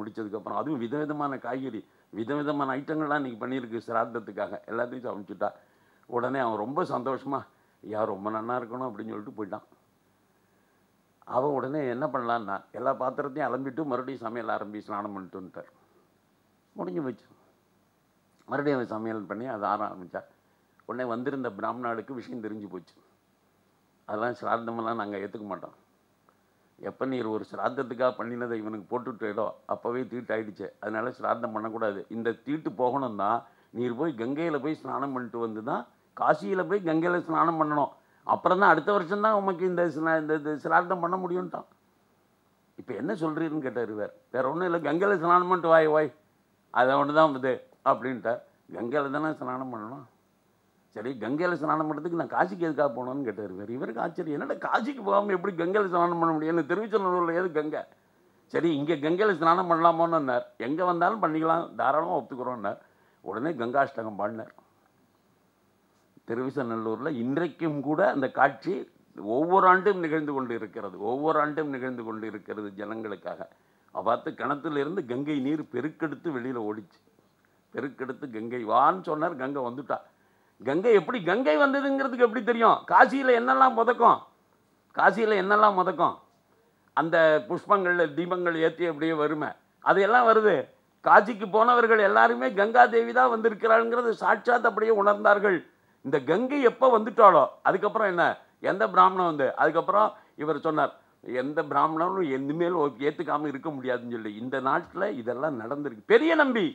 முடித்ததுக்கப்புறம் அதுவும் விதவிதமான காய்கறி விதவிதமான ஐட்டங்கள்லாம் இன்றைக்கி பண்ணியிருக்கு சிராதத்துக்காக எல்லாத்தையும் சமைச்சுட்டா உடனே அவன் ரொம்ப சந்தோஷமாக யார் ரொம்ப நல்லா இருக்கணும் அப்படின்னு சொல்லிட்டு போயிட்டான் அவன் உடனே என்ன பண்ணலான்னா எல்லா பாத்திரத்தையும் அலம்பிட்டு மறுபடியும் சமையல் ஆரம்பி ஸ்நானம் பண்ணிட்டு வந்துட்டார் முடிஞ்சு போச்சு மறுபடியும் அவன் சமையல் பண்ணி அதை ஆற ஆரம்பித்தார் உடனே வந்திருந்த பிராமணாளுக்கு விஷயம் தெரிஞ்சு போச்சு அதெல்லாம் சிராதமெல்லாம் நாங்கள் ஏற்றுக்க மாட்டோம் எப்போ நீர் ஒரு சிராத்தத்துக்காக பண்ணினதை இவனுக்கு போட்டுட்டேடோ அப்போவே தீட்டு ஆயிடுச்சு அதனால் சிராதம் பண்ணக்கூடாது இந்த தீட்டு போகணும்னா நீர் போய் கங்கையில் போய் ஸ்நானம் பண்ணிட்டு வந்து தான் காசியில் போய் கங்கையில் ஸ்நானம் பண்ணணும் அப்புறம் தான் அடுத்த வருஷம் தான் உமக்கு இந்த இந்த சிராதம் பண்ண முடியும்ட்டான் இப்போ என்ன சொல்கிறீருன்னு கேட்டார் வேறு வேறு ஒன்றும் இல்லை கங்கையில் ஸ்நானம் பண்ணிட்டு வாய் வாய் அதை ஒன்று தான் வந்து அப்படின்ட்டு கங்கையில் தானே ஸ்நானம் பண்ணணும் சரி கங்கையில் ஸ்நானம் பண்ணுறதுக்கு நான் காசிக்கு எதுக்காக போனோம்னு கேட்டார் வேறு இவருக்கு ஆச்சரியம் என்னடா காசிக்கு போகாமல் எப்படி கங்கையில் ஸ்நானம் பண்ண முடியும் எனக்கு திருவிச்சநல்லூரில் ஏது கங்கை சரி இங்கே கங்கையில் ஸ்நானம் பண்ணலாமோன்னார் எங்கே வந்தாலும் பண்ணிக்கலாம் தாராளமாக ஒத்துக்கிறோன்னார் உடனே கங்காஷ்டகம் பாடினார் திருவிசநல்லூரில் இன்றைக்கும் கூட அந்த காட்சி ஒவ்வொரு ஆண்டும் நிகழ்ந்து கொண்டு இருக்கிறது ஒவ்வொரு ஆண்டும் நிகழ்ந்து கொண்டு இருக்கிறது ஜனங்களுக்காக பார்த்து கிணத்துலேருந்து கங்கை நீர் பெருக்கெடுத்து வெளியில் ஓடிச்சு பெருக்கெடுத்து கங்கை வான்னு சொன்னார் கங்கை வந்துட்டா கங்கை எப்படி கங்கை வந்ததுங்கிறதுக்கு எப்படி தெரியும் காசியில் என்னெல்லாம் முதக்கும் காசியில் என்னெல்லாம் முதக்கும் அந்த புஷ்பங்களில் தீபங்கள் ஏற்றி அப்படியே வருமை அதையெல்லாம் வருது காசிக்கு போனவர்கள் எல்லாருமே கங்கா தேவி தான் வந்திருக்கிறாளுங்கிறது சாட்சாத் அப்படியே உணர்ந்தார்கள் இந்த கங்கை எப்போ வந்துட்டாலோ அதுக்கப்புறம் என்ன எந்த பிராமணன் வந்து அதுக்கப்புறம் இவர் சொன்னார் எந்த பிராமணனும் எந்தமேல் ஏற்றுக்காமல் இருக்க முடியாதுன்னு சொல்லி இந்த நாட்டில் இதெல்லாம் நடந்திருக்கு பெரிய நம்பி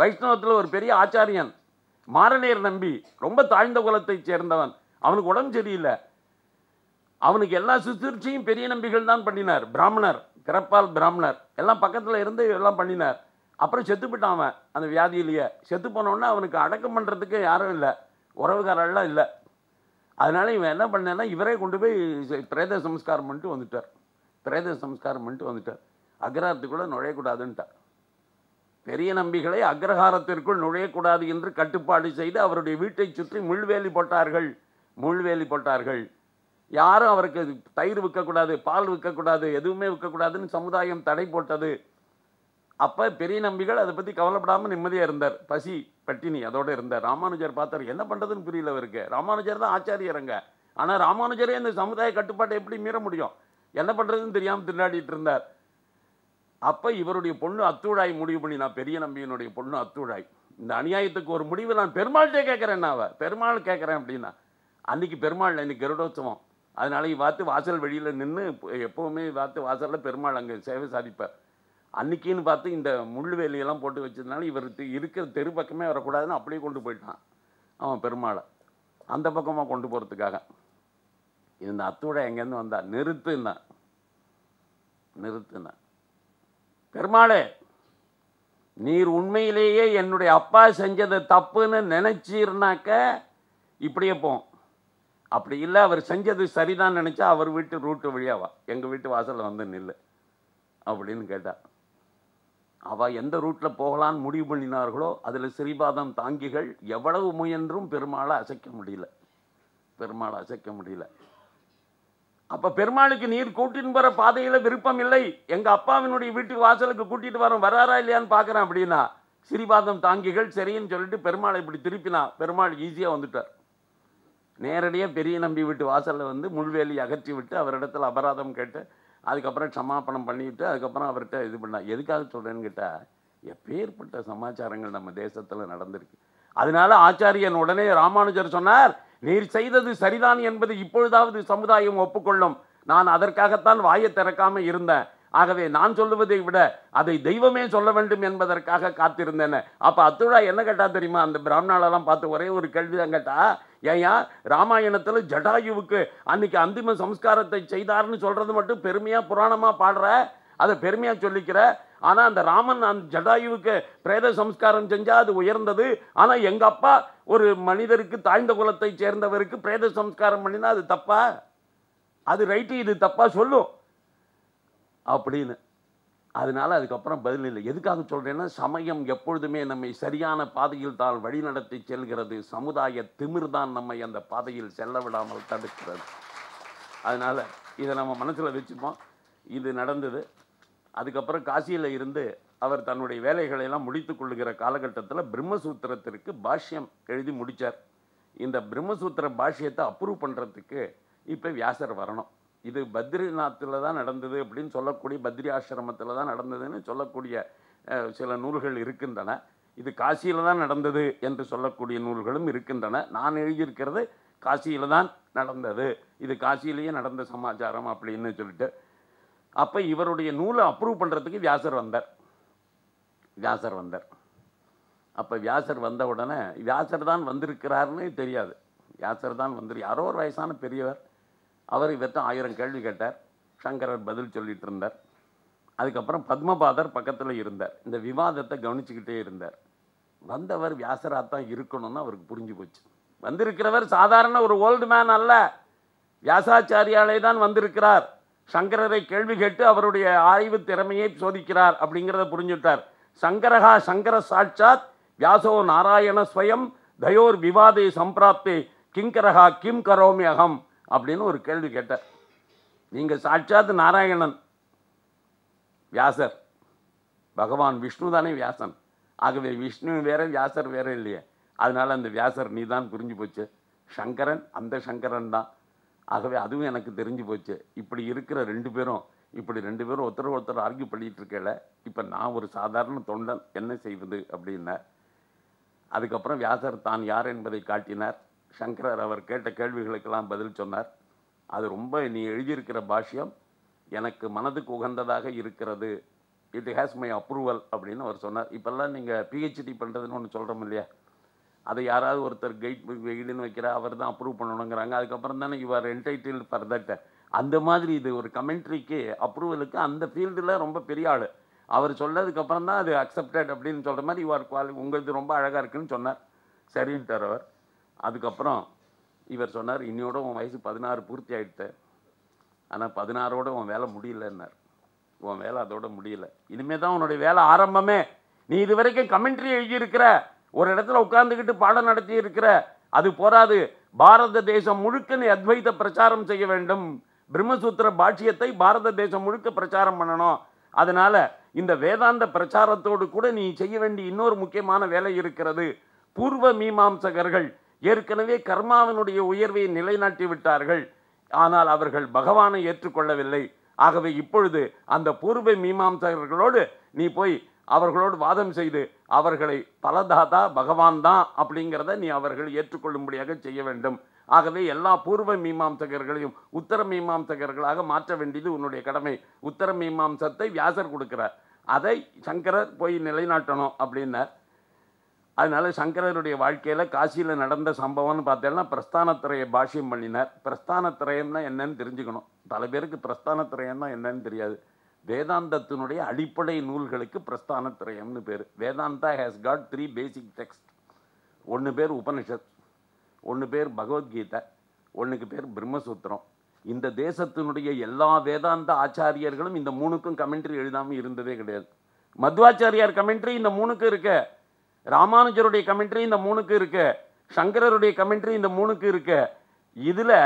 வைஷ்ணவத்தில் ஒரு பெரிய ஆச்சாரியன் மாரநேர் நம்பி ரொம்ப தாழ்ந்த குலத்தைச் சேர்ந்தவன் அவனுக்கு உடம்பு சரியில்லை அவனுக்கு எல்லா சுத்திர்ச்சியும் பெரிய நம்பிகள் தான் பண்ணினார் பிராமணர் பிறப்பால் பிராமணர் எல்லாம் பக்கத்தில் இருந்து எல்லாம் பண்ணினார் அப்புறம் செத்து அவன் அந்த வியாதியிலேயே செத்து போனோடனே அவனுக்கு அடக்கம் பண்ணுறதுக்கு யாரும் இல்லை உறவுகாரெல்லாம் இல்லை அதனால் இவன் என்ன பண்ணனா இவரே கொண்டு போய் பிரேத சம்ஸ்காரம் பண்ணிட்டு வந்துட்டார் பிரேத சம்ஸ்காரம் பண்ணிட்டு வந்துட்டார் அக்ராத்துக்குள்ளே நுழையக்கூடாதுன்ட்டார் பெரிய நம்பிகளை அக்ரஹாரத்திற்குள் நுழையக்கூடாது என்று கட்டுப்பாடு செய்து அவருடைய வீட்டை சுற்றி முள்வேலி போட்டார்கள் முள்வேலி போட்டார்கள் யாரும் அவருக்கு தயிர் விற்கக்கூடாது பால் விற்கக்கூடாது எதுவுமே விற்கக்கூடாதுன்னு சமுதாயம் தடை போட்டது அப்போ பெரிய நம்பிகள் அதை பற்றி கவலைப்படாமல் நிம்மதியாக இருந்தார் பசி பட்டினி அதோடு இருந்தார் ராமானுஜர் பார்த்தார் என்ன பண்ணுறதுன்னு புரியல அவருக்கு ராமானுஜர் தான் ஆச்சாரியருங்க ஆனால் ராமானுஜரே இந்த சமுதாய கட்டுப்பாட்டை எப்படி மீற முடியும் என்ன பண்ணுறதுன்னு தெரியாமல் திண்டாடிட்டு இருந்தார் அப்போ இவருடைய பொண்ணு அத்துழாய் முடிவு பண்ணி நான் பெரிய நம்பியினுடைய பொண்ணு அத்துழாய் இந்த அநியாயத்துக்கு ஒரு முடிவு நான் பெருமாள்கிட்டே கேட்குறேன் நான் அவள் பெருமாள் கேட்குறேன் அப்படின்னா அன்றைக்கி பெருமாள் இன்னைக்கு கருடோத்சவம் அதனால் வாத்து வாசல் வெளியில் நின்று எப்போவுமே வாத்து வாசலில் பெருமாள் அங்கே சேவை சாதிப்பார் அன்றைக்கின்னு பார்த்து இந்த முள் போட்டு வச்சதுனால இவர் இருக்கிற தெரு பக்கமே வரக்கூடாதுன்னு அப்படியே கொண்டு போயிட்டான் அவன் பெருமாளை அந்த பக்கமாக கொண்டு போகிறதுக்காக இந்த அத்தோட எங்கேருந்து வந்தா நிறுத்துந்தான் நிறுத்துன்னா பெருமாளே நீர் உண்மையிலேயே என்னுடைய அப்பா செஞ்சது தப்புன்னு நினச்சீர்னாக்க இப்படியே போம் அப்படி இல்லை அவர் செஞ்சது சரிதான் நினச்சா அவர் வீட்டு ரூட்டு வழியாவா எங்கள் வீட்டு வாசலில் வந்து நில்லு அப்படின்னு கேட்டா அவள் எந்த ரூட்டில் போகலான்னு முடிவு பண்ணினார்களோ அதில் சிறிபாதம் தாங்கிகள் எவ்வளவு முயன்றும் பெருமாளை அசைக்க முடியல பெருமாளை அசைக்க முடியல அப்போ பெருமாளுக்கு நீர் கூட்டின்னு வர பாதையில் விருப்பம் இல்லை எங்கள் அப்பாவினுடைய வீட்டுக்கு வாசலுக்கு கூட்டிகிட்டு வரோம் வராரா இல்லையான்னு பார்க்குறேன் அப்படின்னா சிறிபாதம் தாங்கிகள் சரின்னு சொல்லிட்டு பெருமாளை இப்படி திருப்பினா பெருமாள் ஈஸியாக வந்துட்டார் நேரடியாக பெரிய நம்பி வீட்டு வாசலில் வந்து முள்வேலி அகற்றி விட்டு அவரிடத்தில் அபராதம் கேட்டு அதுக்கப்புறம் க்ஷமாபணம் பண்ணிவிட்டு அதுக்கப்புறம் அவர்கிட்ட இது பண்ணா எதுக்காக சொல்கிறேன்னு கேட்டால் எப்பேற்பட்ட சமாச்சாரங்கள் நம்ம தேசத்தில் நடந்திருக்கு அதனால ஆச்சாரியன் உடனே ராமானுஜர் சொன்னார் நீர் செய்தது சரிதான் என்பது இப்பொழுதாவது சமுதாயம் ஒப்புக்கொள்ளும் நான் அதற்காகத்தான் வாயை திறக்காமல் இருந்தேன் ஆகவே நான் சொல்லுவதை விட அதை தெய்வமே சொல்ல வேண்டும் என்பதற்காக காத்திருந்தேன் அப்போ அத்துழா என்ன கேட்டா தெரியுமா அந்த பிராமணாலெல்லாம் பார்த்து ஒரே ஒரு கேள்வி தான் கேட்டா ஏயா ராமாயணத்தில் ஜடாயுவுக்கு அன்னைக்கு அந்திம சம்ஸ்காரத்தை செய்தார்னு சொல்கிறது மட்டும் பெருமையாக புராணமாக பாடுற அதை பெருமையாக சொல்லிக்கிற ஆனால் அந்த ராமன் அந்த ஜடாயுவுக்கு பிரேத சம்ஸ்காரம் செஞ்சால் அது உயர்ந்தது ஆனால் எங்கள் அப்பா ஒரு மனிதருக்கு தாழ்ந்த குலத்தை சேர்ந்தவருக்கு பிரேத சம்ஸ்காரம் பண்ணினா அது தப்பா அது ரைட்டு இது தப்பாக சொல்லும் அப்படின்னு அதனால அதுக்கப்புறம் பதில் இல்லை எதுக்காக சொல்கிறேன்னா சமயம் எப்பொழுதுமே நம்மை சரியான பாதையில் தான் வழிநடத்தி செல்கிறது சமுதாய திமிர் தான் நம்மை அந்த பாதையில் செல்ல விடாமல் தடுக்கிறது அதனால் இதை நம்ம மனசில் வச்சுப்போம் இது நடந்தது அதுக்கப்புறம் காசியில் இருந்து அவர் தன்னுடைய எல்லாம் முடித்து கொள்ளுகிற காலகட்டத்தில் பிரம்மசூத்திரத்திற்கு பாஷ்யம் எழுதி முடித்தார் இந்த பிரம்மசூத்திர பாஷ்யத்தை அப்ரூவ் பண்ணுறதுக்கு இப்போ வியாசர் வரணும் இது பத்ரிநாத்தில் தான் நடந்தது அப்படின்னு சொல்லக்கூடிய பத்ரி ஆசிரமத்தில் தான் நடந்ததுன்னு சொல்லக்கூடிய சில நூல்கள் இருக்கின்றன இது காசியில் தான் நடந்தது என்று சொல்லக்கூடிய நூல்களும் இருக்கின்றன நான் எழுதியிருக்கிறது காசியில் தான் நடந்தது இது காசியிலேயே நடந்த சமாச்சாரம் அப்படின்னு சொல்லிட்டு அப்போ இவருடைய நூலை அப்ரூவ் பண்ணுறதுக்கு வியாசர் வந்தார் வியாசர் வந்தார் அப்போ வியாசர் வந்த உடனே வியாசர் தான் வந்திருக்கிறாருன்னு தெரியாது வியாசர் தான் வந்துரு யாரோ ஒரு வயசான பெரியவர் அவர் இவர்த்தம் ஆயிரம் கேள்வி கேட்டார் சங்கரர் பதில் சொல்லிகிட்டு இருந்தார் அதுக்கப்புறம் பத்மபாதர் பக்கத்தில் இருந்தார் இந்த விவாதத்தை கவனிச்சுக்கிட்டே இருந்தார் வந்தவர் வியாசராக தான் இருக்கணும்னு அவருக்கு புரிஞ்சு போச்சு வந்திருக்கிறவர் சாதாரண ஒரு ஓல்டு மேன் அல்ல வியாசாச்சாரியாலே தான் வந்திருக்கிறார் சங்கரரை கேள்வி கேட்டு அவருடைய ஆய்வு திறமையை சோதிக்கிறார் அப்படிங்கிறத புரிஞ்சுட்டார் சங்கரகா சங்கர சாட்சாத் வியாசோ நாராயண ஸ்வயம் தயோர் விவாதை சம்பிராப்தி கிங்கரகா கிம் கரோமி அகம் அப்படின்னு ஒரு கேள்வி கேட்டார் நீங்கள் சாட்சாத் நாராயணன் வியாசர் பகவான் விஷ்ணு தானே வியாசன் ஆகவே விஷ்ணு வேற வியாசர் வேற இல்லையே அதனால் அந்த வியாசர் நீ தான் புரிஞ்சு போச்சு சங்கரன் அந்த சங்கரன் தான் ஆகவே அதுவும் எனக்கு தெரிஞ்சு போச்சு இப்படி இருக்கிற ரெண்டு பேரும் இப்படி ரெண்டு பேரும் ஒருத்தர் ஒருத்தர் ஆர்கியூ பண்ணிகிட்டு இருக்கல இப்போ நான் ஒரு சாதாரண தொண்டன் என்ன செய்வது அப்படின்னார் அதுக்கப்புறம் வியாசர் தான் யார் என்பதை காட்டினார் சங்கரர் அவர் கேட்ட கேள்விகளுக்கெல்லாம் பதில் சொன்னார் அது ரொம்ப நீ எழுதியிருக்கிற பாஷ்யம் எனக்கு மனதுக்கு உகந்ததாக இருக்கிறது இட் ஹேஸ் மை அப்ரூவல் அப்படின்னு அவர் சொன்னார் இப்போல்லாம் நீங்கள் பிஹெச்டி பண்ணுறதுன்னு ஒன்று சொல்கிறோம் இல்லையா அதை யாராவது ஒருத்தர் கைட் கைடுன்னு வைக்கிறா அவர் தான் அப்ரூவ் பண்ணணுங்கிறாங்க அதுக்கப்புறம் தானே யூஆர் என்டைட்டில் ஃபர் தட் அந்த மாதிரி இது ஒரு கமெண்ட்ரிக்கு அப்ரூவலுக்கு அந்த ஃபீல்டில் ரொம்ப பெரிய ஆள் அவர் சொன்னதுக்கப்புறம் தான் அது அக்செப்டட் அப்படின்னு சொல்கிற மாதிரி யூஆர் குவாலி உங்களுக்கு ரொம்ப அழகாக இருக்குன்னு சொன்னார் சரின்ட்டார் அவர் அதுக்கப்புறம் இவர் சொன்னார் இன்னையோட உன் வயசு பதினாறு பூர்த்தி ஆகிடுத்த ஆனால் பதினாறோட உன் வேலை முடியலன்னார் உன் வேலை அதோட முடியல இனிமேல் தான் உன்னுடைய வேலை ஆரம்பமே நீ இது வரைக்கும் கமெண்ட்ரி எழுதியிருக்கிற ஒரு இடத்துல உட்கார்ந்துக்கிட்டு பாடம் நடத்தி இருக்கிற அது போராது பாரத தேசம் முழுக்க நீ அத்வைத பிரச்சாரம் செய்ய வேண்டும் பிரம்மசூத்திர பாட்சியத்தை பாரத தேசம் முழுக்க பிரச்சாரம் பண்ணணும் அதனால் இந்த வேதாந்த பிரச்சாரத்தோடு கூட நீ செய்ய வேண்டிய இன்னொரு முக்கியமான வேலை இருக்கிறது பூர்வ மீமாம்சகர்கள் ஏற்கனவே கர்மாவினுடைய உயர்வை நிலைநாட்டி விட்டார்கள் ஆனால் அவர்கள் பகவானை ஏற்றுக்கொள்ளவில்லை ஆகவே இப்பொழுது அந்த பூர்வ மீமாம்சகர்களோடு நீ போய் அவர்களோடு வாதம் செய்து அவர்களை பலதாதா பகவான் தான் அப்படிங்கிறத நீ அவர்கள் ஏற்றுக்கொள்ளும்படியாக செய்ய வேண்டும் ஆகவே எல்லா பூர்வ மீமாம்சகர்களையும் உத்தர மீமாம்சகர்களாக மாற்ற வேண்டியது உன்னுடைய கடமை உத்தர மீமாம்சத்தை வியாசர் கொடுக்கிறார் அதை சங்கரர் போய் நிலைநாட்டணும் அப்படின்னார் அதனால் சங்கரருடைய வாழ்க்கையில் காசியில் நடந்த சம்பவம்னு பார்த்தேன்னா பிரஸ்தானத்துறையை பாஷ்யம் பண்ணினார் பிரஸ்தானத்திரயம்னா என்னன்னு தெரிஞ்சுக்கணும் பல பேருக்கு பிரஸ்தானத்திரயம்னா என்னன்னு தெரியாது வேதாந்தத்தினுடைய அடிப்படை நூல்களுக்கு பிரஸ்தான திரயம்னு பேர் Vedanta has got three basic text ஒன்று பேர் உபனிஷத் ஒன்று பேர் பகவத்கீதை ஒன்றுக்கு பேர் பிரம்மசூத்திரம் இந்த தேசத்தினுடைய எல்லா வேதாந்த ஆச்சாரியர்களும் இந்த மூணுக்கும் கமெண்ட்ரி எழுதாமல் இருந்ததே கிடையாது மதுவாச்சாரியார் கமெண்ட்ரி இந்த மூணுக்கு இருக்க ராமானுஜருடைய கமெண்ட்ரி இந்த மூணுக்கு இருக்க சங்கரருடைய கமெண்ட்ரி இந்த மூணுக்கு இருக்க இதில்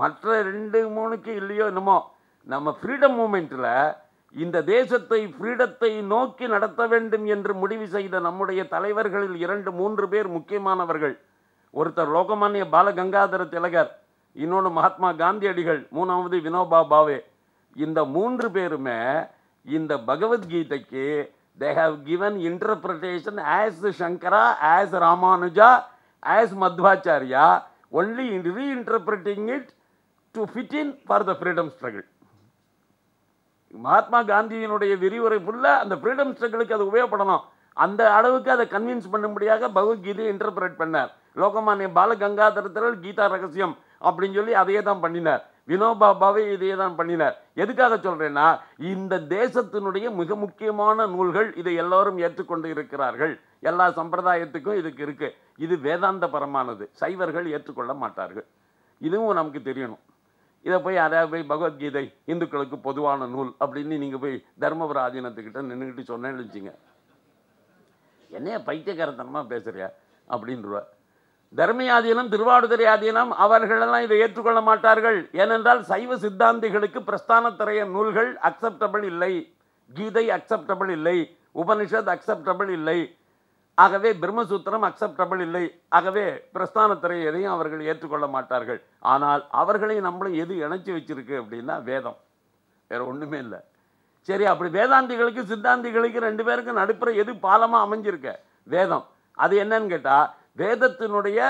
மற்ற ரெண்டு மூணுக்கு இல்லையோ என்னமோ நம்ம ஃப்ரீடம் மூமெண்ட்டில் இந்த தேசத்தை ஃப்ரீடத்தை நோக்கி நடத்த வேண்டும் என்று முடிவு செய்த நம்முடைய தலைவர்களில் இரண்டு மூன்று பேர் முக்கியமானவர்கள் ஒருத்தர் லோகமானிய பாலகங்காதர திலகர் இன்னொன்று மகாத்மா காந்தியடிகள் மூணாவது வினோபா பாவே இந்த மூன்று பேருமே இந்த பகவத்கீதைக்கு they have given interpretation as Shankara as Ramanuja as Madhvacharya only reinterpreting it to fit in for the freedom struggle Mahatma காந்தியினுடைய விரிவுரை ஃபுல்லாக அந்த ஃப்ரீடம் ஸ்ட்ரகிளுக்கு அது உபயோகப்படணும் அந்த அளவுக்கு அதை கன்வின்ஸ் பண்ணும்படியாக பகவத்கீதையை இன்டர்பிரேட் பண்ணார் லோகமானிய கங்காதர திரல் கீதா ரகசியம் அப்படின்னு சொல்லி அதையே தான் பண்ணினார் வினோபா பாவே இதையே தான் பண்ணினார் எதுக்காக சொல்கிறேன்னா இந்த தேசத்தினுடைய மிக முக்கியமான நூல்கள் இதை எல்லோரும் ஏற்றுக்கொண்டு இருக்கிறார்கள் எல்லா சம்பிரதாயத்துக்கும் இதுக்கு இருக்குது இது வேதாந்த பரமானது சைவர்கள் ஏற்றுக்கொள்ள மாட்டார்கள் இதுவும் நமக்கு தெரியணும் இதை போய் யாராவது போய் பகவத்கீதை இந்துக்களுக்கு பொதுவான நூல் அப்படின்னு நீங்கள் போய் தர்மபுர ஆதீனத்துக்கிட்ட நின்றுக்கிட்டு சொன்னேன்னு வச்சுங்க என்னைய பைத்தியக்காரத்தனமாக பேசுகிறியா அப்படின்ற தர்மியாதீனம் திருவாடுதுறை ஆதீனம் அவர்களெல்லாம் இதை ஏற்றுக்கொள்ள மாட்டார்கள் ஏனென்றால் சைவ சித்தாந்திகளுக்கு பிரஸ்தானத்திரைய நூல்கள் அக்செப்டபிள் இல்லை கீதை அக்செப்டபிள் இல்லை உபனிஷத் அக்செப்டபிள் இல்லை ஆகவே பிரம்மசூத்திரம் அக்செப்டபிள் இல்லை ஆகவே பிரஸ்தானத்துறை எதையும் அவர்கள் ஏற்றுக்கொள்ள மாட்டார்கள் ஆனால் அவர்களையும் நம்மளும் எது இணைச்சி வச்சிருக்கு அப்படின்னா வேதம் வேறு ஒன்றுமே இல்லை சரி அப்படி வேதாந்திகளுக்கு சித்தாந்திகளுக்கு ரெண்டு பேருக்கும் நடுப்புற எது பாலமாக அமைஞ்சிருக்க வேதம் அது என்னன்னு கேட்டால் வேதத்தினுடைய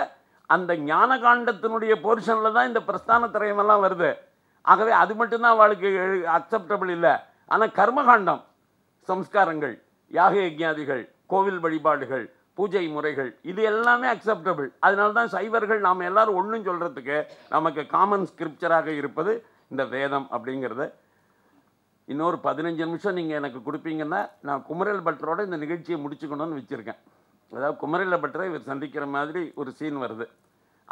அந்த ஞான காண்டத்தினுடைய போர்ஷனில் தான் இந்த பிரஸ்தான திரையமெல்லாம் வருது ஆகவே அது மட்டும்தான் அவளுக்கு அக்செப்டபிள் இல்லை ஆனால் கர்மகாண்டம் சம்ஸ்காரங்கள் யாக யஜாதிகள் கோவில் வழிபாடுகள் பூஜை முறைகள் இது எல்லாமே அக்செப்டபிள் அதனால தான் சைவர்கள் நாம் எல்லோரும் ஒன்றும் சொல்கிறதுக்கு நமக்கு காமன் ஸ்கிரிப்சராக இருப்பது இந்த வேதம் அப்படிங்கிறத இன்னொரு பதினஞ்சு நிமிஷம் நீங்கள் எனக்கு கொடுப்பீங்கன்னா நான் குமரல் பட்டரோட இந்த நிகழ்ச்சியை முடிச்சுக்கணும்னு வச்சுருக்கேன் அதாவது குமரல பட்டரை இவர் சந்திக்கிற மாதிரி ஒரு சீன் வருது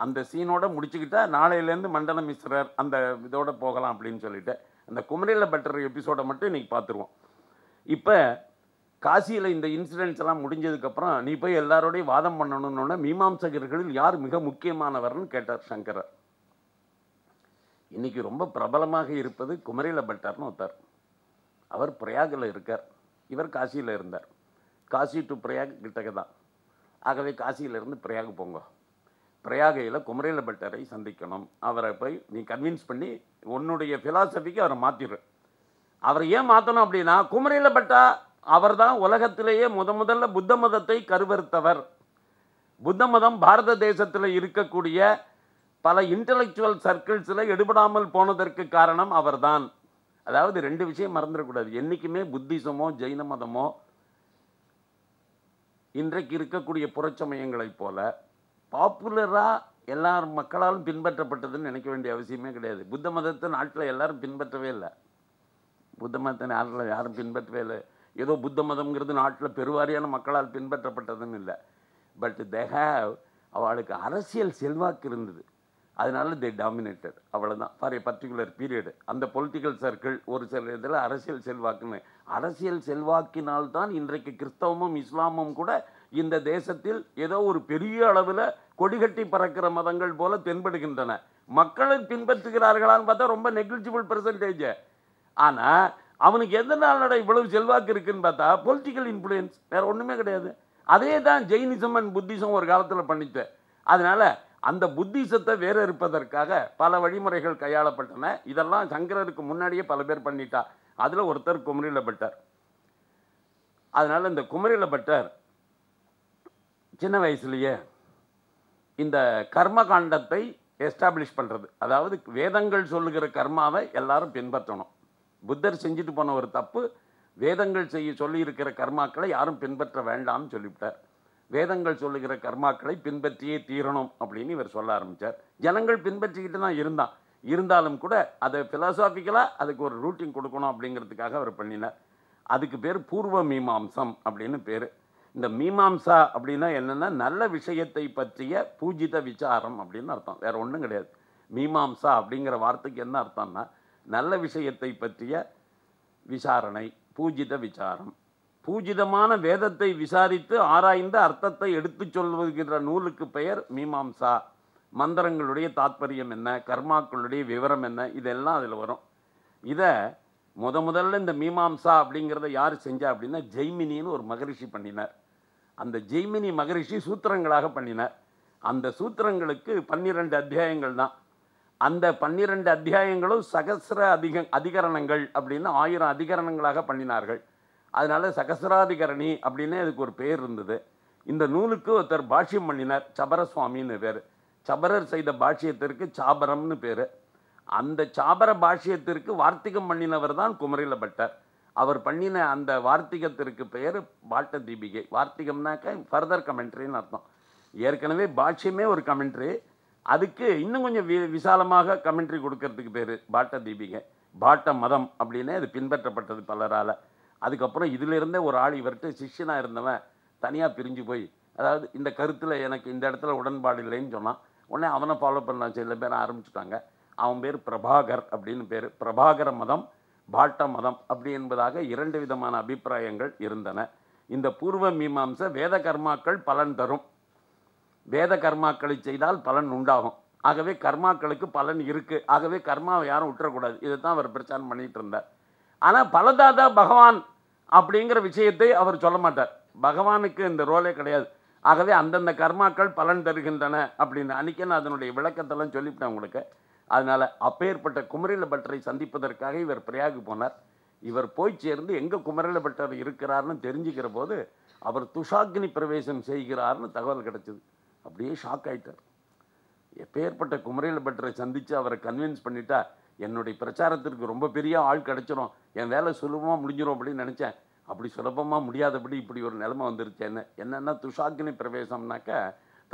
அந்த சீனோட முடிச்சுக்கிட்டால் நாளையிலேருந்து மண்டல மிஸ்ரர் அந்த இதோடு போகலாம் அப்படின்னு சொல்லிட்டு அந்த குமரில பட்டர் எபிசோடை மட்டும் இன்றைக்கி பார்த்துருவோம் இப்போ காசியில் இந்த இன்சிடென்ட்ஸ் எல்லாம் முடிஞ்சதுக்கப்புறம் நீ போய் எல்லாரோடையும் வாதம் பண்ணணும்னு மீமாம்சகர்களில் யார் மிக முக்கியமானவர்னு கேட்டார் சங்கரர் இன்னைக்கு ரொம்ப பிரபலமாக இருப்பது குமரில பட்டார்னு ஒருத்தர் அவர் பிரயாகில் இருக்கார் இவர் காசியில் இருந்தார் காசி டு பிரயாக் கிட்டக தான் ஆகவே காசியிலேருந்து பிரயாக் போங்க பிரயாகையில் குமரில பட்டரை சந்திக்கணும் அவரை போய் நீ கன்வின்ஸ் பண்ணி உன்னுடைய ஃபிலாசபிக்கு அவரை மாற்றிடு அவரை ஏன் மாற்றணும் அப்படின்னா குமரில பட்டா அவர் தான் உலகத்திலேயே முத முதல்ல புத்த மதத்தை கருவறுத்தவர் புத்த மதம் பாரத தேசத்தில் இருக்கக்கூடிய பல இன்டலெக்சுவல் சர்க்கிள்ஸில் எடுபடாமல் போனதற்கு காரணம் அவர்தான் அதாவது ரெண்டு விஷயம் மறந்துடக்கூடாது என்றைக்குமே புத்திசமோ ஜெயின மதமோ இன்றைக்கு இருக்கக்கூடிய புறச்சமயங்களைப் போல பாப்புலராக எல்லார் மக்களாலும் பின்பற்றப்பட்டதுன்னு நினைக்க வேண்டிய அவசியமே கிடையாது புத்த மதத்தை நாட்டில் எல்லாரும் பின்பற்றவே இல்லை புத்த மதத்தை நாட்டில் யாரும் பின்பற்றவே இல்லை ஏதோ புத்த மதம்ங்கிறது நாட்டில் பெருவாரியான மக்களால் பின்பற்றப்பட்டதுன்னு இல்லை பட் தே ஹாவ் அவளுக்கு அரசியல் செல்வாக்கு இருந்தது அதனால தே டாமினேட்டட் அவ்வளோதான் ஃபார் ஏ பர்டிகுலர் பீரியடு அந்த பொலிட்டிக்கல் சர்க்கிள் ஒரு சில இதில் அரசியல் செல்வாக்குன்னு அரசியல் செல்வாக்கினால்தான் இன்றைக்கு கிறிஸ்தவமும் இஸ்லாமும் கூட இந்த தேசத்தில் ஏதோ ஒரு பெரிய அளவில் கொடிகட்டி பறக்கிற மதங்கள் போல தென்படுகின்றன மக்களை பின்பற்றுகிறார்களான்னு பார்த்தா ரொம்ப நெக்லிஜிபிள் பெர்சன்டேஜ் ஆனால் அவனுக்கு எந்த நாளோட இவ்வளவு செல்வாக்கு இருக்குன்னு பார்த்தா பொலிட்டிக்கல் இன்ஃப்ளூயன்ஸ் வேறு ஒன்றுமே கிடையாது அதே தான் ஜெயினிசம் அண்ட் புத்திசம் ஒரு காலத்தில் பண்ணித்த அதனால் அந்த புத்திசத்தை வேற இருப்பதற்காக பல வழிமுறைகள் கையாளப்பட்டன இதெல்லாம் சங்கரருக்கு முன்னாடியே பல பேர் பண்ணிட்டா அதில் ஒருத்தர் குமரிலப்பட்டார் அதனால் இந்த குமரிலப்பட்டர் சின்ன வயசுலேயே இந்த கர்ம காண்டத்தை எஸ்டாப்ளிஷ் பண்ணுறது அதாவது வேதங்கள் சொல்லுகிற கர்மாவை எல்லாரும் பின்பற்றணும் புத்தர் செஞ்சுட்டு போன ஒரு தப்பு வேதங்கள் செய்ய சொல்லியிருக்கிற கர்மாக்களை யாரும் பின்பற்ற வேண்டாம்னு சொல்லிவிட்டார் வேதங்கள் சொல்லுகிற கர்மாக்களை பின்பற்றியே தீரணும் அப்படின்னு இவர் சொல்ல ஆரம்பித்தார் ஜனங்கள் பின்பற்றிக்கிட்டு தான் இருந்தான் இருந்தாலும் கூட அதை ஃபிலாசாபிக்கலாக அதுக்கு ஒரு ரூட்டிங் கொடுக்கணும் அப்படிங்கிறதுக்காக அவர் பண்ணினார் அதுக்கு பேர் பூர்வ மீமாம்சம் அப்படின்னு பேர் இந்த மீமாம்சா அப்படின்னா என்னென்னா நல்ல விஷயத்தை பற்றிய பூஜித விசாரம் அப்படின்னு அர்த்தம் வேறு ஒன்றும் கிடையாது மீமாம்சா அப்படிங்கிற வார்த்தைக்கு என்ன அர்த்தம்னா நல்ல விஷயத்தை பற்றிய விசாரணை பூஜித விசாரம் பூஜிதமான வேதத்தை விசாரித்து ஆராய்ந்து அர்த்தத்தை எடுத்துச் சொல்வதுகின்ற நூலுக்கு பெயர் மீமாம்சா மந்திரங்களுடைய தாத்பரியம் என்ன கர்மாக்களுடைய விவரம் என்ன இதெல்லாம் அதில் வரும் இதை முத முதல்ல இந்த மீமாம்சா அப்படிங்கிறத யார் செஞ்சா அப்படின்னா ஜெய்மினின்னு ஒரு மகரிஷி பண்ணினார் அந்த ஜெய்மினி மகரிஷி சூத்திரங்களாக பண்ணினார் அந்த சூத்திரங்களுக்கு பன்னிரெண்டு அத்தியாயங்கள் தான் அந்த பன்னிரெண்டு அத்தியாயங்களும் சகசிர அதிக அதிகரணங்கள் அப்படின்னு ஆயிரம் அதிகரணங்களாக பண்ணினார்கள் அதனால் சகசராதிகரணி அப்படின்னு அதுக்கு ஒரு பேர் இருந்தது இந்த நூலுக்கு ஒருத்தர் பாஷ்யம் பண்ணினார் சபரசுவாமின்னு பேர் சபரர் செய்த பாஷ்யத்திற்கு சாபரம்னு பேர் அந்த சாபர பாஷ்யத்திற்கு வார்த்திகம் பண்ணினவர் தான் குமரில பட்டர் அவர் பண்ணின அந்த வார்த்திகத்திற்கு பெயர் பாட்ட தீபிகை வார்த்திகம்னாக்க ஃபர்தர் கமெண்ட்ரின்னு அர்த்தம் ஏற்கனவே பாஷ்யமே ஒரு கமெண்ட்ரி அதுக்கு இன்னும் கொஞ்சம் வி விசாலமாக கமெண்ட்ரி கொடுக்கறதுக்கு பேர் பாட்ட தீபிகை பாட்ட மதம் அப்படின்னு அது பின்பற்றப்பட்டது பலரால் அதுக்கப்புறம் இதிலிருந்தே ஒரு ஆள் இவர்கிட்ட சிஷ்யனாக இருந்தவன் தனியாக பிரிஞ்சு போய் அதாவது இந்த கருத்தில் எனக்கு இந்த இடத்துல உடன்பாடு இல்லைன்னு சொன்னான் உடனே அவனை ஃபாலோ பண்ண சில பேர் ஆரம்பிச்சுட்டாங்க அவன் பேர் பிரபாகர் அப்படின்னு பேர் பிரபாகர மதம் பாட்ட மதம் அப்படி என்பதாக இரண்டு விதமான அபிப்பிராயங்கள் இருந்தன இந்த பூர்வ மீமாம்ச வேத கர்மாக்கள் பலன் தரும் வேத கர்மாக்களை செய்தால் பலன் உண்டாகும் ஆகவே கர்மாக்களுக்கு பலன் இருக்குது ஆகவே கர்மாவை யாரும் விட்டுறக்கூடாது இதை தான் அவர் பிரச்சாரம் பண்ணிகிட்டு இருந்தார் ஆனால் பலதாதா பகவான் அப்படிங்கிற விஷயத்தை அவர் சொல்ல மாட்டார் பகவானுக்கு இந்த ரோலே கிடையாது ஆகவே அந்தந்த கர்மாக்கள் பலன் தருகின்றன அப்படின்னு அன்றைக்கே நான் அதனுடைய விளக்கத்தெல்லாம் சொல்லிவிட்டேன் உங்களுக்கு அதனால் அப்பேற்பட்ட குமரில பட்டரை சந்திப்பதற்காக இவர் பிரயாகு போனார் இவர் போய் சேர்ந்து எங்கே குமரில பட்டர் இருக்கிறார்னு தெரிஞ்சுக்கிற போது அவர் துஷாக்னி பிரவேசம் செய்கிறார்னு தகவல் கிடச்சிது அப்படியே ஷாக் ஆகிட்டார் எப்பேற்பட்ட குமரையில் பட்டரை சந்தித்து அவரை கன்வின்ஸ் பண்ணிட்டா என்னுடைய பிரச்சாரத்திற்கு ரொம்ப பெரிய ஆள் கிடச்சிரும் என் வேலை சுலபமாக முடிஞ்சிடும் அப்படின்னு நினச்சேன் அப்படி சுலபமாக முடியாதபடி இப்படி ஒரு நிலைமை வந்துருச்சு என்ன என்னென்னா துஷாக்கினி பிரவேசம்னாக்க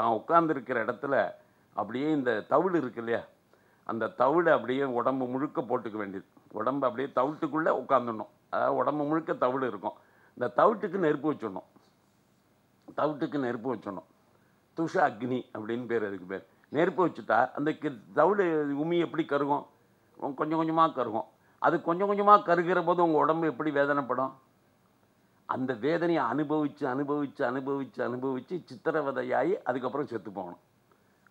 தான் உட்கார்ந்துருக்கிற இடத்துல அப்படியே இந்த தவிடு இருக்கு இல்லையா அந்த தவிடு அப்படியே உடம்பு முழுக்க போட்டுக்க வேண்டியது உடம்பு அப்படியே தவிட்டுக்குள்ளே உட்காந்துடணும் அதாவது உடம்பு முழுக்க தவிடு இருக்கும் இந்த தவிட்டுக்கு நெருப்பு வச்சிடணும் தவிட்டுக்கு நெருப்பு வச்சிடணும் துஷ அக்னி அப்படின்னு பேர் அதுக்கு பேர் நெருப்பு வச்சுட்டா அந்த கி தவிடு உமி எப்படி கருகும் கொஞ்சம் கொஞ்சமாக கருகும் அது கொஞ்சம் கொஞ்சமாக கருகிற போது உங்கள் உடம்பு எப்படி வேதனைப்படும் அந்த வேதனையை அனுபவித்து அனுபவித்து அனுபவித்து அனுபவித்து சித்திரவதையாகி அதுக்கப்புறம் செத்து போகணும்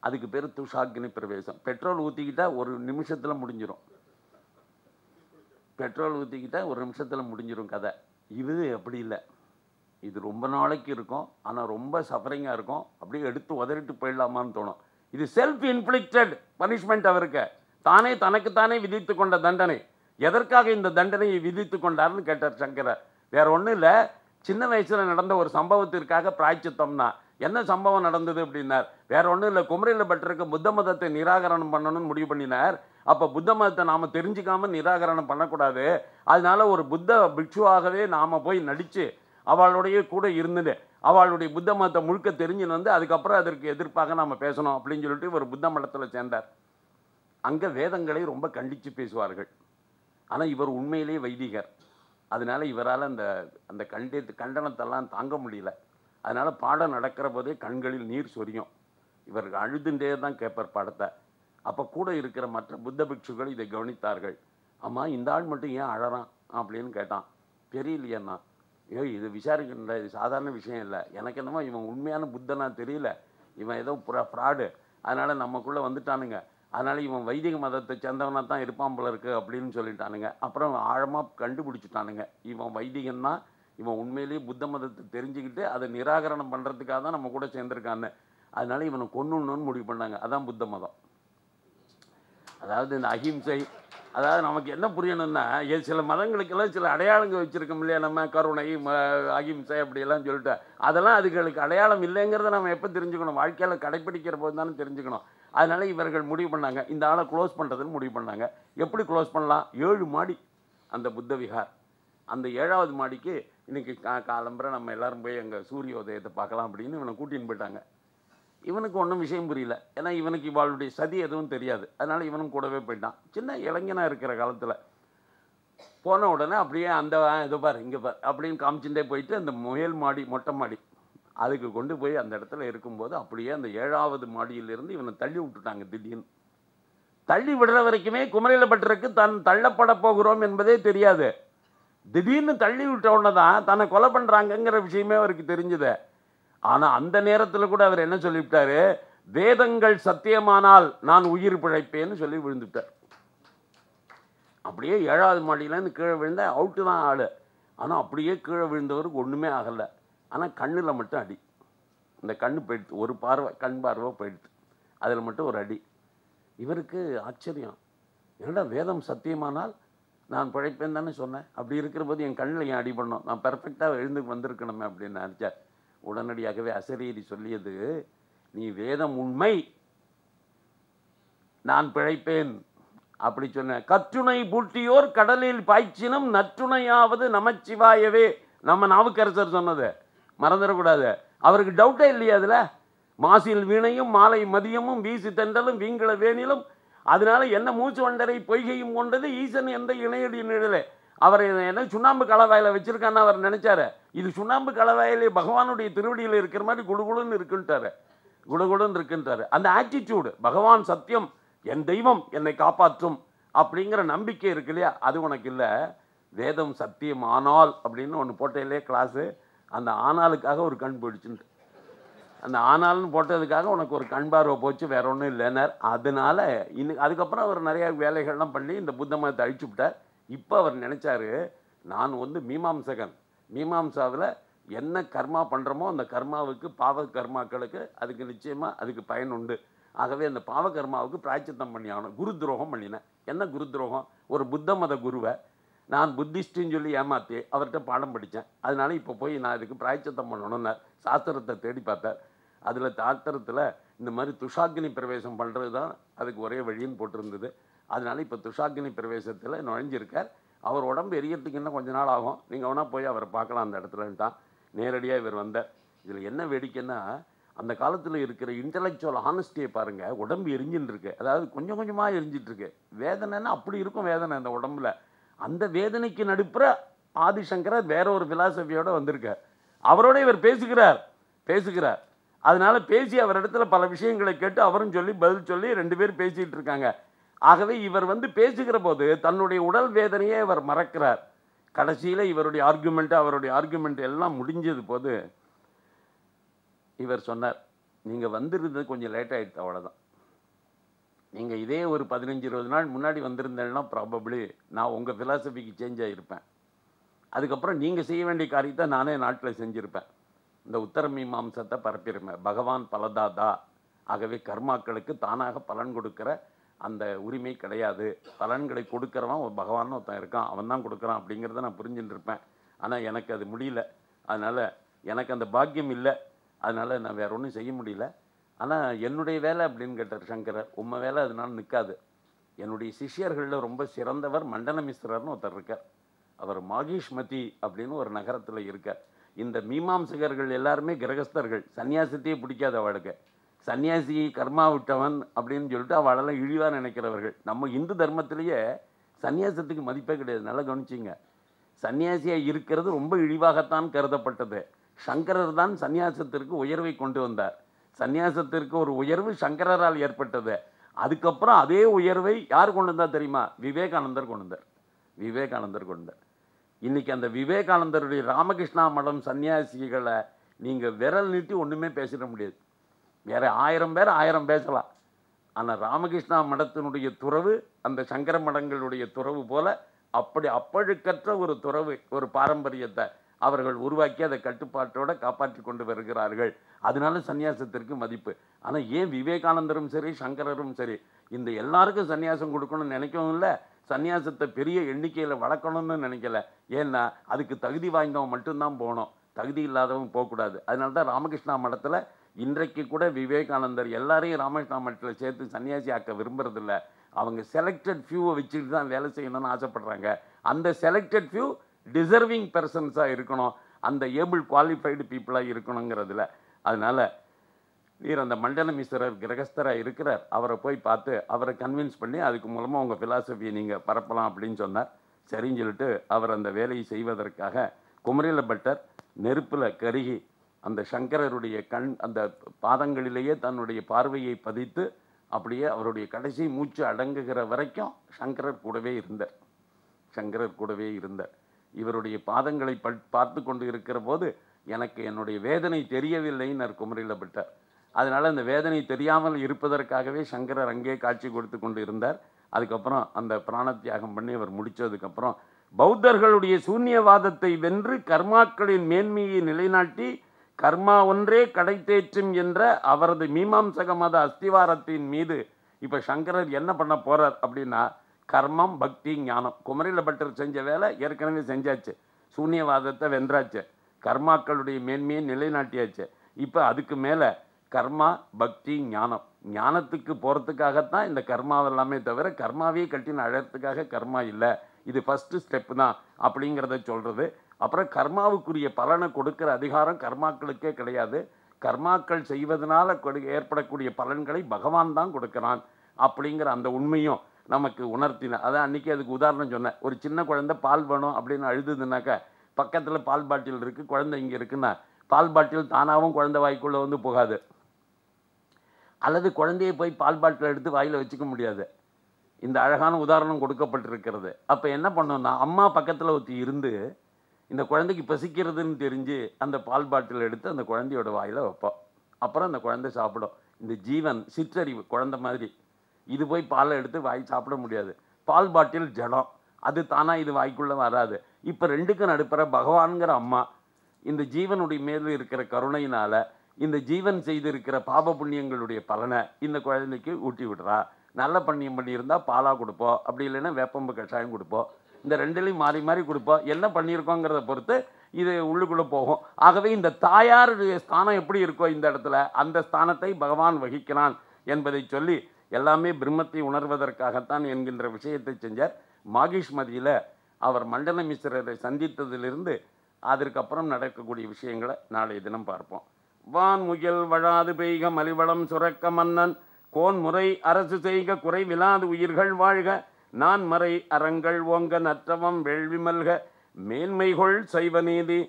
அதுக்கு பேர் துஷாக்னி பிரவேசம் பெட்ரோல் ஊற்றிக்கிட்டால் ஒரு நிமிஷத்தில் முடிஞ்சிடும் பெட்ரோல் ஊற்றிக்கிட்டால் ஒரு நிமிஷத்தில் முடிஞ்சிடும் கதை இது அப்படி இல்லை இது ரொம்ப நாளைக்கு இருக்கும் ஆனால் ரொம்ப சஃபரிங்காக இருக்கும் அப்படியே எடுத்து உதறிட்டு போயிடலாமான்னு தோணும் இது செல்ஃப் இன்ஃப்ளிக்டட் பனிஷ்மெண்ட் அவருக்கு தானே தனக்குத்தானே விதித்து கொண்ட தண்டனை எதற்காக இந்த தண்டனையை விதித்து கொண்டார்னு கேட்டார் சங்கரர் வேற ஒன்றும் இல்லை சின்ன வயசில் நடந்த ஒரு சம்பவத்திற்காக பிராய்ச்சித்தம்னா என்ன சம்பவம் நடந்தது அப்படின்னார் வேற ஒன்றும் இல்லை குமரியில் பட்டருக்கு புத்த மதத்தை நிராகரணம் பண்ணணும்னு முடிவு பண்ணினார் அப்போ புத்த மதத்தை நாம் தெரிஞ்சுக்காமல் நிராகரணம் பண்ணக்கூடாது அதனால ஒரு புத்த பிக்ஷுவாகவே நாம் போய் நடித்து அவளுடைய கூட இருந்துட்டு அவளுடைய புத்த மதத்தை முழுக்க தெரிஞ்சுன்னு வந்து அதுக்கப்புறம் அதற்கு எதிர்ப்பாக நம்ம பேசணும் அப்படின்னு சொல்லிட்டு இவர் புத்த மதத்தில் சேர்ந்தார் அங்கே வேதங்களை ரொம்ப கண்டித்து பேசுவார்கள் ஆனால் இவர் உண்மையிலேயே வைதிகர் அதனால் இவரால் அந்த அந்த கண்டித்து கண்டனத்தெல்லாம் தாங்க முடியல அதனால் பாடம் நடக்கிற போதே கண்களில் நீர் சொரியும் இவர் அழுதுண்டே தான் கேட்பார் பாடத்தை அப்போ கூட இருக்கிற மற்ற புத்த பிக்ஷுகள் இதை கவனித்தார்கள் ஆமாம் இந்த ஆள் மட்டும் ஏன் அழறான் அப்படின்னு கேட்டான் தெரியலையண்ணா ஐயோ இது விசாரிக்க இது சாதாரண விஷயம் இல்லை எனக்கு என்னமோ இவன் உண்மையான புத்தனா தெரியல இவன் ஏதோ புற ஃப்ராடு அதனால் நமக்குள்ளே வந்துட்டானுங்க அதனால் இவன் வைதிக மதத்தை சேர்ந்தவனாக தான் இருப்பான் போல இருக்கு அப்படின்னு சொல்லிட்டானுங்க அப்புறம் ஆழமாக கண்டுபிடிச்சிட்டானுங்க இவன் வைதிகன்னா இவன் உண்மையிலேயே புத்த மதத்தை தெரிஞ்சுக்கிட்டு அதை நிராகரணம் பண்ணுறதுக்காக தான் நம்ம கூட சேர்ந்துருக்கான்னு அதனால் இவனை கொன்னுணுன்னு முடிவு பண்ணாங்க அதான் புத்த மதம் அதாவது இந்த அஹிம்சை அதாவது நமக்கு என்ன புரியணும்னா சில மதங்களுக்கெல்லாம் சில அடையாளங்கள் வச்சுருக்கோம் இல்லையா நம்ம கருணை அகிம்சை அப்படியெல்லாம் சொல்லிட்டு அதெல்லாம் அதுகளுக்கு அடையாளம் இல்லைங்கிறத நம்ம எப்போ தெரிஞ்சுக்கணும் வாழ்க்கையில் கடைப்பிடிக்கிற போது தானே தெரிஞ்சுக்கணும் அதனால் இவர்கள் முடிவு பண்ணாங்க இந்த ஆளை க்ளோஸ் பண்ணுறதுன்னு முடிவு பண்ணாங்க எப்படி க்ளோஸ் பண்ணலாம் ஏழு மாடி அந்த புத்த விஹார் அந்த ஏழாவது மாடிக்கு இன்றைக்கி கா காலம்புற நம்ம எல்லோரும் போய் அங்கே சூரிய உதயத்தை பார்க்கலாம் அப்படின்னு இவனை கூட்டின்னு போயிட்டாங்க இவனுக்கு ஒன்றும் விஷயம் புரியல ஏன்னா இவனுக்கு இவாளுடைய சதி எதுவும் தெரியாது அதனால் இவனும் கூடவே போயிட்டான் சின்ன இளைஞனாக இருக்கிற காலத்தில் போன உடனே அப்படியே அந்த இது பார் இங்கே பார் அப்படின்னு காமிச்சுட்டே போயிட்டு அந்த முயல் மாடி மொட்டை மாடி அதுக்கு கொண்டு போய் அந்த இடத்துல இருக்கும்போது அப்படியே அந்த ஏழாவது மாடியிலிருந்து இவனை தள்ளி விட்டுட்டாங்க திடீர்னு தள்ளி விடுற வரைக்குமே குமரையில் பட்டருக்கு தன் தள்ளப்பட போகிறோம் என்பதே தெரியாது திடீர்னு தள்ளி விட்ட தான் தன்னை கொலை பண்ணுறாங்கங்கிற விஷயமே அவருக்கு தெரிஞ்சுது ஆனால் அந்த நேரத்தில் கூட அவர் என்ன சொல்லிவிட்டாரு வேதங்கள் சத்தியமானால் நான் உயிர் பிழைப்பேன்னு சொல்லி விழுந்துட்டார் அப்படியே ஏழாவது மாடியிலேருந்து கீழே விழுந்த அவுட்டு தான் ஆள் ஆனால் அப்படியே கீழே விழுந்தவருக்கு ஒன்றுமே ஆகலை ஆனால் கண்ணில் மட்டும் அடி இந்த கண்ணு போயிடுத்து ஒரு பார்வை கண் பார்வை போயிடுத்து அதில் மட்டும் ஒரு அடி இவருக்கு ஆச்சரியம் என்னடா வேதம் சத்தியமானால் நான் பிழைப்பேன் தானே சொன்னேன் அப்படி இருக்கிற போது என் கண்ணில் என் அடி பண்ணோம் நான் பெர்ஃபெக்டாக எழுந்து வந்திருக்கணுமே அப்படின்னு நினச்சேன் உடனடியாகவே அசரீரி சொல்லியது நீ வேதம் உண்மை நான் பிழைப்பேன் அப்படி சொன்ன கற்றுணை பூட்டியோர் கடலில் பாய்ச்சினும் நற்றுணையாவது நமச்சிவாயவே நம்ம நாவுக்கரசர் சொன்னது மறந்துடக்கூடாது அவருக்கு டவுட்டே இல்லையா அதில் மாசில் வீணையும் மாலை மதியமும் வீசி தண்டலும் வீங்கள வேணிலும் அதனால என்ன மூச்சு வண்டரை பொய்கையும் கொண்டது ஈசன் எந்த இணையடி நிழலே அவர் என்ன சுண்ணாம்பு கலவாயில் வச்சுருக்கான்னு அவர் நினச்சாரு இது சுண்ணாம்பு கலவாயிலே பகவானுடைய திருவடியில் இருக்கிற மாதிரி குடுகுடுன்னு இருக்குன்ட்டாரு குடுகுடுன்னு இருக்குன்றாரு அந்த ஆட்டிடியூடு பகவான் சத்தியம் என் தெய்வம் என்னை காப்பாற்றும் அப்படிங்கிற நம்பிக்கை இருக்கு இல்லையா அது உனக்கு இல்லை வேதம் சத்தியம் ஆனால் அப்படின்னு ஒன்று போட்டையிலே கிளாஸு அந்த ஆனாலுக்காக ஒரு கண் போயிடுச்சுன்ட்டு அந்த ஆனால்னு போட்டதுக்காக உனக்கு ஒரு கண் பார்வை போச்சு வேற ஒன்றும் இல்லைனார் அதனால இன்னும் அதுக்கப்புறம் அவர் நிறையா வேலைகள்லாம் பண்ணி இந்த புத்த மதத்தை அழிச்சு விட்டார் இப்போ அவர் நினச்சாரு நான் வந்து மீமாம்சகன் மீமாம்சாவில் என்ன கர்மா பண்ணுறோமோ அந்த கர்மாவுக்கு பாவ கர்மாக்களுக்கு அதுக்கு நிச்சயமாக அதுக்கு பயன் உண்டு ஆகவே அந்த பாவ கர்மாவுக்கு பிராய்ச்சித்தம் பண்ணி ஆகணும் குரு துரோகம் பண்ணினேன் என்ன குரு துரோகம் ஒரு புத்த மத குருவை நான் புத்திஸ்டின்னு சொல்லி ஏமாற்றி அவர்கிட்ட பாடம் படித்தேன் அதனால் இப்போ போய் நான் இதுக்கு பிராய்ச்சித்தம் பண்ணணும்னு சாஸ்திரத்தை தேடி பார்த்தேன் அதில் சாஸ்திரத்தில் இந்த மாதிரி துஷாக்கினி பிரவேசம் பண்ணுறது தான் அதுக்கு ஒரே வழின்னு போட்டிருந்தது அதனால் இப்போ துஷாக்கினி பிரவேசத்தில் நுழைஞ்சிருக்கார் அவர் உடம்பு எரியறதுக்கு இன்னும் கொஞ்ச நாள் ஆகும் நீங்கள் வேணால் போய் அவரை பார்க்கலாம் அந்த இடத்துலன்ட்டான் நேரடியாக இவர் வந்தார் இதில் என்ன வேடிக்கைன்னா அந்த காலத்தில் இருக்கிற இன்டலெக்சுவல் ஆனஸ்டியை பாருங்கள் உடம்பு எரிஞ்சுன்னு இருக்கு அதாவது கொஞ்சம் கொஞ்சமாக எரிஞ்சிட்ருக்கு வேதனைன்னா அப்படி இருக்கும் வேதனை அந்த உடம்புல அந்த வேதனைக்கு நடுப்புற ஆதிசங்கரர் வேற ஒரு ஃபிலாசபியோடு வந்திருக்கார் அவரோட இவர் பேசுகிறார் பேசுகிறார் அதனால் பேசி அவர் இடத்துல பல விஷயங்களை கேட்டு அவரும் சொல்லி பதில் சொல்லி ரெண்டு பேர் பேசிகிட்டு இருக்காங்க ஆகவே இவர் வந்து பேசுகிற போது தன்னுடைய உடல் வேதனையே இவர் மறக்கிறார் கடைசியில் இவருடைய ஆர்குமெண்ட்டு அவருடைய ஆர்குமெண்ட் எல்லாம் முடிஞ்சது போது இவர் சொன்னார் நீங்கள் வந்திருந்தது கொஞ்சம் லேட் ஆகிடுது அவ்வளோதான் நீங்கள் இதே ஒரு பதினஞ்சு இருபது நாள் முன்னாடி வந்திருந்தேன்னா ப்ராபப்ளி நான் உங்கள் ஃபிலாசபிக்கு சேஞ்ச் ஆகியிருப்பேன் அதுக்கப்புறம் நீங்கள் செய்ய வேண்டிய காரியத்தை நானே நாட்டில் செஞ்சுருப்பேன் இந்த உத்தர மீமாம்சத்தை பரப்பிருமே பகவான் பலதாதா ஆகவே கர்மாக்களுக்கு தானாக பலன் கொடுக்குற அந்த உரிமை கிடையாது பலன்களை கொடுக்குறவன் ஒரு பகவான் ஒருத்தன் இருக்கான் அவன் தான் கொடுக்குறான் அப்படிங்கிறத நான் புரிஞ்சுட்டு இருப்பேன் ஆனால் எனக்கு அது முடியல அதனால் எனக்கு அந்த பாக்கியம் இல்லை அதனால் நான் வேறு ஒன்றும் செய்ய முடியல ஆனால் என்னுடைய வேலை அப்படின்னு கேட்டார் சங்கரர் உண்மை வேலை அதனால் நிற்காது என்னுடைய சிஷியர்களில் ரொம்ப சிறந்தவர் மண்டல மிஸ்ரர்னு ஒருத்தர் இருக்கார் அவர் மாகிஷ்மதி அப்படின்னு ஒரு நகரத்தில் இருக்கார் இந்த மீமாம்சகர்கள் எல்லாருமே கிரகஸ்தர்கள் சன்னியாசத்தையே பிடிக்காத அவளுக்கு சன்னியாசி கர்மா விட்டவன் அப்படின்னு சொல்லிட்டு அவளெல்லாம் இழிவாக நினைக்கிறவர்கள் நம்ம இந்து தர்மத்திலேயே சன்னியாசத்துக்கு மதிப்பே கிடையாது நல்லா கவனிச்சிங்க சன்னியாசியாக இருக்கிறது ரொம்ப இழிவாகத்தான் கருதப்பட்டது சங்கரர் தான் சன்னியாசத்திற்கு உயர்வை கொண்டு வந்தார் சன்னியாசத்திற்கு ஒரு உயர்வு சங்கரரால் ஏற்பட்டது அதுக்கப்புறம் அதே உயர்வை யார் கொண்டு வந்தால் தெரியுமா விவேகானந்தர் கொண்டு வந்தார் விவேகானந்தர் கொண்டு வந்தார் இன்றைக்கி அந்த விவேகானந்தருடைய ராமகிருஷ்ணா மடம் சன்னியாசிகளை நீங்கள் விரல் நீட்டி ஒன்றுமே பேசிட முடியாது வேறு ஆயிரம் பேர் ஆயிரம் பேசலாம் ஆனால் ராமகிருஷ்ணா மடத்தினுடைய துறவு அந்த சங்கர மடங்களுடைய துறவு போல் அப்படி அப்பழுக்கற்ற ஒரு துறவு ஒரு பாரம்பரியத்தை அவர்கள் உருவாக்கி அதை கட்டுப்பாட்டோடு காப்பாற்றி கொண்டு வருகிறார்கள் அதனால சன்னியாசத்திற்கு மதிப்பு ஆனால் ஏன் விவேகானந்தரும் சரி சங்கரரும் சரி இந்த எல்லாருக்கும் சன்னியாசம் கொடுக்கணும்னு நினைக்கவும் இல்லை சன்னியாசத்தை பெரிய எண்ணிக்கையில் வளர்க்கணும்னு நினைக்கல ஏன்னா அதுக்கு தகுதி வாய்ந்தவன் மட்டும்தான் போகணும் தகுதி இல்லாதவன் போகக்கூடாது அதனால தான் ராமகிருஷ்ணா மடத்தில் இன்றைக்கு கூட விவேகானந்தர் எல்லாரையும் ராமகிருஷ்ணா மடத்தில் சேர்த்து சன்னியாசி ஆக்க விரும்புறதில்ல அவங்க செலக்டட் ஃபியூவை வச்சுட்டு தான் வேலை செய்யணும்னு ஆசைப்பட்றாங்க அந்த செலக்டட் ஃபியூ டிசர்விங் பர்சன்ஸாக இருக்கணும் அந்த ஏபிள் குவாலிஃபைடு பீப்புளாக இருக்கணுங்கிறதுல அதனால் வீர அந்த மண்டலம் மிஸ்ரர் கிரகஸ்தராக இருக்கிறார் அவரை போய் பார்த்து அவரை கன்வின்ஸ் பண்ணி அதுக்கு மூலமாக உங்கள் ஃபிலாசபியை நீங்கள் பரப்பலாம் அப்படின்னு சொன்னார் சரின்னு சொல்லிட்டு அவர் அந்த வேலையை செய்வதற்காக குமரில பட்டர் நெருப்பில் கருகி அந்த சங்கரருடைய கண் அந்த பாதங்களிலேயே தன்னுடைய பார்வையை பதித்து அப்படியே அவருடைய கடைசி மூச்சு அடங்குகிற வரைக்கும் சங்கரர் கூடவே இருந்தார் சங்கரர் கூடவே இருந்தார் இவருடைய பாதங்களை பட் பார்த்து கொண்டு இருக்கிற போது எனக்கு என்னுடைய வேதனை தெரியவில்லைன்னு குமரில பட்டார் அதனால் அந்த வேதனை தெரியாமல் இருப்பதற்காகவே சங்கரர் அங்கே காட்சி கொடுத்து கொண்டு இருந்தார் அதுக்கப்புறம் அந்த பிராணத்தியாகம் பண்ணி அவர் முடித்ததுக்கப்புறம் பௌத்தர்களுடைய சூன்யவாதத்தை வென்று கர்மாக்களின் மேன்மையை நிலைநாட்டி கர்மா ஒன்றே கடை தேற்றும் என்ற அவரது மீமாம்சக மத அஸ்திவாரத்தின் மீது இப்போ சங்கரர் என்ன பண்ண போகிறார் அப்படின்னா கர்மம் பக்தி ஞானம் குமரில பட்டர் செஞ்ச வேலை ஏற்கனவே செஞ்சாச்சு சூன்யவாதத்தை வென்றாச்சு கர்மாக்களுடைய மேன்மையை நிலைநாட்டியாச்சு இப்போ அதுக்கு மேலே கர்மா பக்தி ஞானம் ஞானத்துக்கு போகிறதுக்காகத்தான் இந்த கர்மாவெல்லாமே தவிர கர்மாவே கட்டின அழகத்துக்காக கர்மா இல்லை இது ஃபஸ்ட்டு ஸ்டெப்பு தான் அப்படிங்கிறத சொல்கிறது அப்புறம் கர்மாவுக்குரிய பலனை கொடுக்குற அதிகாரம் கர்மாக்களுக்கே கிடையாது கர்மாக்கள் செய்வதனால் ஏற்படக்கூடிய பலன்களை பகவான் தான் கொடுக்குறான் அப்படிங்கிற அந்த உண்மையும் நமக்கு உணர்த்தின அதான் அன்றைக்கி அதுக்கு உதாரணம் சொன்னேன் ஒரு சின்ன குழந்தை பால் வேணும் அப்படின்னு அழுதுனாக்க பக்கத்தில் பால் பாட்டில் இருக்குது குழந்தை இங்கே இருக்குன்னா பால் பாட்டில் தானாகவும் குழந்தை வாய்க்குள்ளே வந்து போகாது அல்லது குழந்தையை போய் பால் பாட்டில் எடுத்து வாயில் வச்சுக்க முடியாது இந்த அழகான உதாரணம் கொடுக்கப்பட்டிருக்கிறது அப்போ என்ன பண்ணோன்னா அம்மா பக்கத்தில் ஒருத்தி இருந்து இந்த குழந்தைக்கு பசிக்கிறதுன்னு தெரிஞ்சு அந்த பால் பாட்டில் எடுத்து அந்த குழந்தையோட வாயில் வைப்போம் அப்புறம் அந்த குழந்தை சாப்பிடும் இந்த ஜீவன் சிற்றறிவு குழந்த மாதிரி இது போய் பாலை எடுத்து வாய் சாப்பிட முடியாது பால் பாட்டில் ஜடம் அது தானாக இது வாய்க்குள்ளே வராது இப்போ ரெண்டுக்கும் நடுப்புற பகவான்கிற அம்மா இந்த ஜீவனுடைய மேல் இருக்கிற கருணையினால் இந்த ஜீவன் செய்திருக்கிற பாப புண்ணியங்களுடைய பலனை இந்த குழந்தைக்கு ஊட்டி விடுறா நல்ல பண்ணியம் பண்ணியிருந்தால் பாலாக கொடுப்போம் அப்படி இல்லைன்னா வேப்பம்பு கஷாயம் கொடுப்போம் இந்த ரெண்டுலையும் மாறி மாறி கொடுப்போம் என்ன பண்ணியிருக்கோங்கிறத பொறுத்து இது உள்ளுக்குள்ளே போகும் ஆகவே இந்த தாயாருடைய ஸ்தானம் எப்படி இருக்கோ இந்த இடத்துல அந்த ஸ்தானத்தை பகவான் வகிக்கிறான் என்பதை சொல்லி எல்லாமே பிரம்மத்தை உணர்வதற்காகத்தான் என்கின்ற விஷயத்தை செஞ்சார் மாகிஷ்மதியில் அவர் மண்டல மிஸ்ரரை சந்தித்ததிலிருந்து அதற்கப்புறம் நடக்கக்கூடிய விஷயங்களை நாளைய தினம் பார்ப்போம் வான் முயல் வழாது பெய்க மலிவளம் சுரக்க மன்னன் கோன்முறை அரசு செய்க குறைவிலாது உயிர்கள் வாழ்க நான் மறை அறங்கள் ஓங்க நற்றவம் வேள்வி மல்க மேன்மைகொள் சைவ நீதி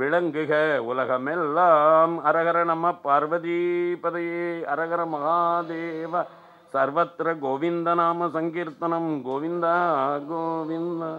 விளங்குக உலகமெல்லாம் அரகர நம பார்வதி பதையே அரகர மகாதேவ சர்வத்திர கோவிந்த நாம சங்கீர்த்தனம் கோவிந்தா கோவிந்தா